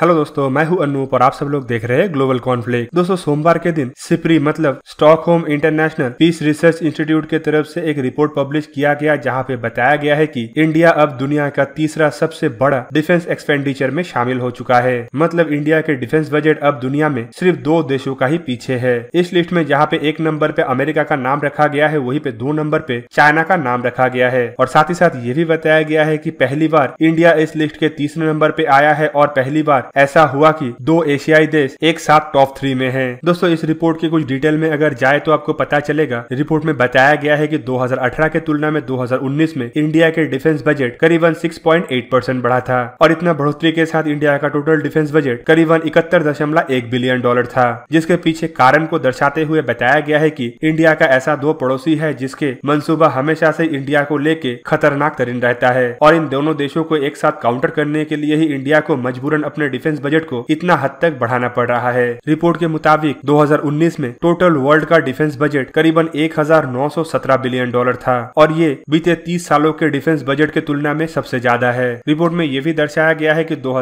Hello दोस्तों मैं हूं अनूप और आप सब लोग देख रहे हैं ग्लोबल कॉन्फ्लिक्ट दोस्तों सोमवार के दिन सिप्री मतलब Stockholm international peace research institute के तरफ से एक रिपोर्ट पब्लिश किया गया जहां पे बताया गया है कि इंडिया अब दुनिया का तीसरा सबसे बड़ा डिफेंस एक्सपेंडिचर में शामिल हो चुका है मतलब इंडिया के डिफेंस बजट अब दुनिया में सिर्फ दो देशों का ही पीछे है इस लिस्ट में जहाँ पे एक नंबर पे अमेरिका का नाम रखा गया है वही पे दो नंबर पे चाइना का नाम रखा गया है और साथ ही साथ ये भी बताया गया है की पहली बार इंडिया इस लिस्ट के तीसरे नंबर पे आया है और पहली बार ऐसा हुआ कि दो एशियाई देश एक साथ टॉप थ्री में हैं। दोस्तों इस रिपोर्ट के कुछ डिटेल में अगर जाए तो आपको पता चलेगा रिपोर्ट में बताया गया है कि 2018 के तुलना में 2019 में इंडिया के डिफेंस बजट करीबन 6.8 परसेंट बढ़ा था और इतना बढ़ोतरी के साथ इंडिया का टोटल डिफेंस बजट करीबन इकहत्तर बिलियन डॉलर था जिसके पीछे कारण को दर्शाते हुए बताया गया है की इंडिया का ऐसा दो पड़ोसी है जिसके मनसूबा हमेशा ऐसी इंडिया को लेके खतरनाक तरीन रहता है और इन दोनों देशों को एक साथ काउंटर करने के लिए ही इंडिया को मजबूरन अपने डिफेंस बजट को इतना हद तक बढ़ाना पड़ रहा है रिपोर्ट के मुताबिक 2019 में टोटल वर्ल्ड का डिफेंस बजट करीबन 1917 बिलियन डॉलर था और ये बीते 30 सालों के डिफेंस बजट के तुलना में सबसे ज्यादा है रिपोर्ट में ये भी दर्शाया गया है की दो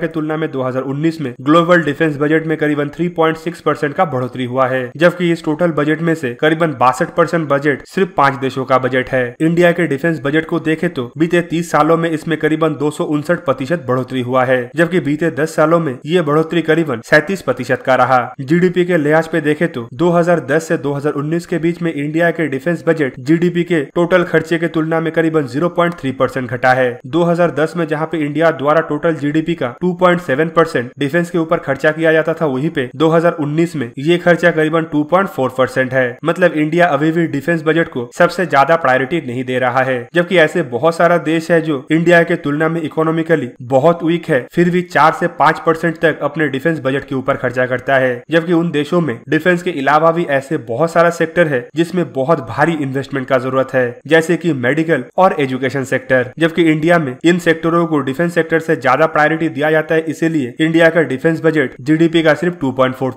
के तुलना में दो में ग्लोबल डिफेंस बजट में करीबन थ्री परसेंट का बढ़ोतरी हुआ है जबकि इस टोटल बजट में से करीबन बासठ परसेंट बजट सिर्फ पाँच देशों का बजट है इंडिया के डिफेंस बजट को देखे तो बीते तीस सालों में इसमें करीबन दो प्रतिशत बढ़ोतरी हुआ है जबकि बीते दस सालों में ये बढ़ोतरी करीबन सैतीस प्रतिशत का रहा जीडीपी के लिहाज पे देखे तो 2010 से 2019 के बीच में इंडिया के डिफेंस बजट जीडीपी के टोटल खर्चे के तुलना में करीबन 0.3 परसेंट घटा है 2010 में जहाँ पे इंडिया द्वारा टोटल जीडीपी का 2.7 परसेंट डिफेंस के ऊपर खर्चा किया जाता था वही पे दो में ये खर्चा करीबन टू परसेंट है मतलब इंडिया अभी भी डिफेंस बजट को सबसे ज्यादा प्रायोरिटी नहीं दे रहा है जबकि ऐसे बहुत सारा देश है जो इंडिया के तुलना में इकोनॉमिकली बहुत वीक है फिर भी चार से पाँच परसेंट तक अपने डिफेंस बजट के ऊपर खर्चा करता है जबकि उन देशों में डिफेंस के अलावा भी ऐसे बहुत सारा सेक्टर है जिसमें बहुत भारी इन्वेस्टमेंट का जरूरत है जैसे की मेडिकल और एजुकेशन सेक्टर जबकि इंडिया में इन सेक्टरों को डिफेंस सेक्टर से ज्यादा प्रायोरिटी दिया जाता है इसीलिए इंडिया का डिफेंस बजट जी का सिर्फ टू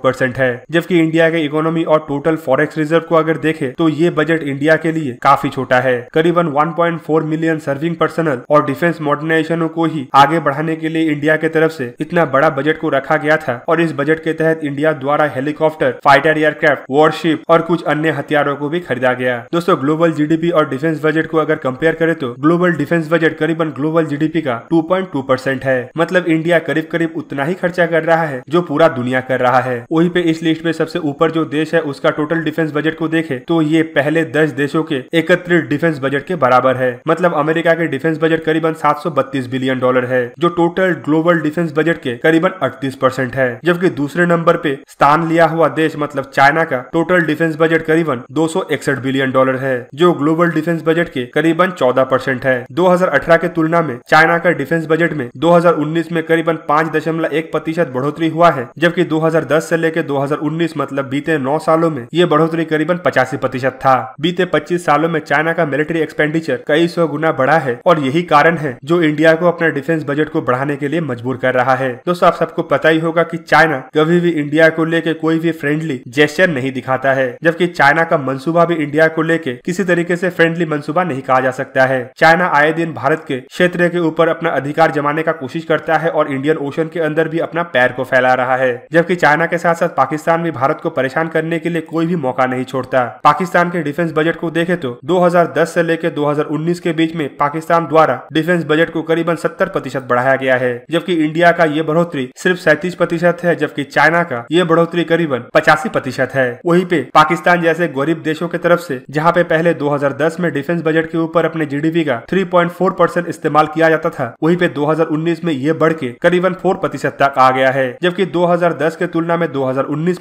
परसेंट है जबकि इंडिया के इकोनॉमी और टोटल फॉरेक्स रिजर्व को अगर देखे तो ये बजट इंडिया के लिए काफी छोटा है करीबन वन मिलियन सर्विंग पर्सनल और डिफेंस मॉडर्नाइजेशनों को ही आगे बढ़ाने के लिए इंडिया के तरफ से इतना बड़ा बजट को रखा गया था और इस बजट के तहत इंडिया द्वारा हेलीकॉप्टर फाइटर एयरक्राफ्ट वॉरशिप और कुछ अन्य हथियारों को भी खरीदा गया दोस्तों ग्लोबल जीडीपी और डिफेंस बजट को अगर कम्पेयर करें तो ग्लोबल डिफेंस बजट करीबन ग्लोबल जीडीपी का टू परसेंट है मतलब इंडिया करीब करीब उतना ही खर्चा कर रहा है जो पूरा दुनिया कर रहा है वही पे इस लिस्ट में सबसे ऊपर जो देश है उसका टोटल डिफेंस बजट को देखे तो ये पहले दस देशों के एकत्रित डिफेंस बजट के बराबर है मतलब अमेरिका के डिफेंस बजट करीबन सात बिलियन डॉलर है जो total global defence budget market के करीबन 38 परसेंट है जबकि दूसरे नंबर पे स्थान लिया हुआ देश मतलब चाइना का टोटल डिफेंस बजट करीबन दो बिलियन डॉलर है जो ग्लोबल डिफेंस बजट के करीबन चौदह परसेंट है दो के तुलना में चाइना का डिफेंस बजट में 2019 में करीबन एक प्रतिशत बढ़ोतरी हुआ है जबकि 2010 से लेकर 2019 मतलब बीते 9 सालों में ये बढ़ोतरी करीबन पचासी प्रतिशत था बीते 25 सालों में चाइना का मिलिट्री एक्सपेंडिचर कई सौ गुना बढ़ा है और यही कारण है जो इंडिया को अपना डिफेंस बजट को बढ़ाने के लिए मजबूर कर रहा है है दोस्तों आप सबको पता ही होगा कि चाइना कभी भी इंडिया को लेके कोई भी फ्रेंडली जेस्टर नहीं दिखाता है जबकि चाइना का मंसूबा भी इंडिया को लेके किसी तरीके से फ्रेंडली मंसूबा नहीं कहा जा सकता है चाइना आए दिन भारत के क्षेत्र के ऊपर अपना अधिकार जमाने का कोशिश करता है और इंडियन ओशन के अंदर भी अपना पैर को फैला रहा है जबकि चाइना के साथ साथ पाकिस्तान भी भारत को परेशान करने के लिए कोई भी मौका नहीं छोड़ता पाकिस्तान के डिफेंस बजट को देखे तो दो से लेकर 2019 के बीच में पाकिस्तान द्वारा डिफेंस बजट को करीबन सत्तर प्रतिशत बढ़ाया गया है जबकि इंडिया का का ये बढ़ोतरी सिर्फ सैतीस प्रतिशत है जबकि चाइना का ये बढ़ोतरी करीबन पचासी प्रतिशत है वहीं पे पाकिस्तान जैसे गरीब देशों की तरफ से जहाँ पे पहले 2010 में डिफेंस बजट के ऊपर अपने जीडीपी का 3.4 परसेंट इस्तेमाल किया जाता था वहीं पे 2019 में ये बढ़ के करीबन फोर प्रतिशत तक आ गया है जबकि दो के तुलना में दो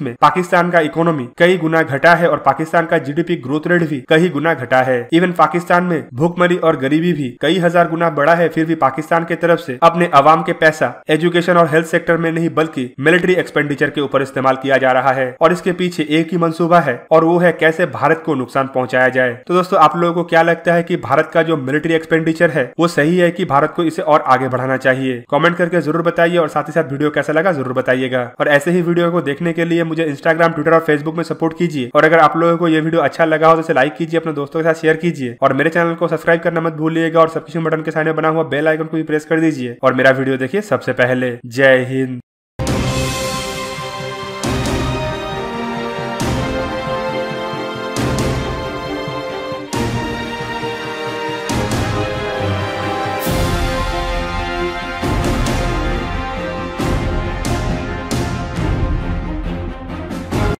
में पाकिस्तान का इकोनॉमी कई गुना घटा है और पाकिस्तान का जीडीपी ग्रोथ रेट भी कई गुना घटा है इवन पाकिस्तान में भूखमरी और गरीबी भी कई हजार गुना बड़ा है फिर भी पाकिस्तान की तरफ ऐसी अपने आवाम के पैसा एजुकेशन एजुकेशन और हेल्थ सेक्टर में नहीं बल्कि मिलिट्री एक्सपेंडिचर के ऊपर इस्तेमाल किया जा रहा है और इसके पीछे एक ही मंसूबा है और वो है कैसे भारत को नुकसान पहुंचाया जाए तो दोस्तों आप लोगों को क्या लगता है कि भारत का जो मिलिट्री एक्सपेंडिचर है वो सही है कि भारत को इसे और आगे बढ़ाना चाहिए कमेंट करके जरूर बताइए और साथ ही साथ वीडियो कैसा लगा जरूर बताइएगा और ऐसे ही वीडियो को देखने के लिए मुझे इंस्टाग्राम ट्विटर और फेसबुक में सपोर्ट कीजिए और अगर आप लोगों को ये वीडियो अच्छा लगा हो तो इसे लाइक कीजिए अपने दोस्तों के साथ शेयर कीजिए और मेरे चैनल को सब्सक्राइब करना मत भूलिएगा और सब्सक्रिप्शन बटन के सामने बना हुआ बेल आइकन को भी प्रेस कर दीजिए और मेरा वीडियो देखिए सबसे पहले पहले जय हिंद